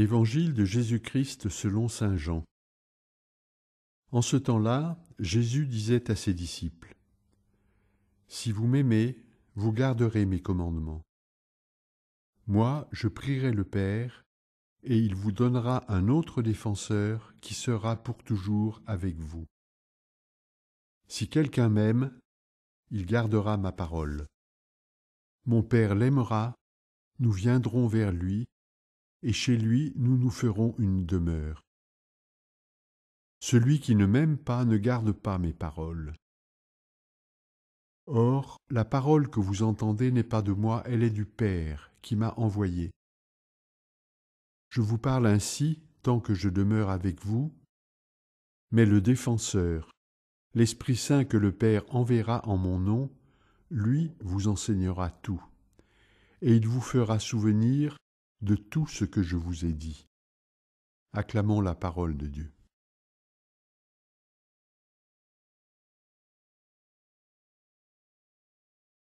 Évangile de Jésus-Christ selon Saint Jean. En ce temps-là, Jésus disait à ses disciples, Si vous m'aimez, vous garderez mes commandements. Moi, je prierai le Père, et il vous donnera un autre défenseur qui sera pour toujours avec vous. Si quelqu'un m'aime, il gardera ma parole. Mon Père l'aimera, nous viendrons vers lui et chez lui nous nous ferons une demeure. Celui qui ne m'aime pas ne garde pas mes paroles. Or, la parole que vous entendez n'est pas de moi, elle est du Père qui m'a envoyé. Je vous parle ainsi tant que je demeure avec vous, mais le défenseur, l'Esprit Saint que le Père enverra en mon nom, lui vous enseignera tout, et il vous fera souvenir de tout ce que je vous ai dit. Acclamons la parole de Dieu.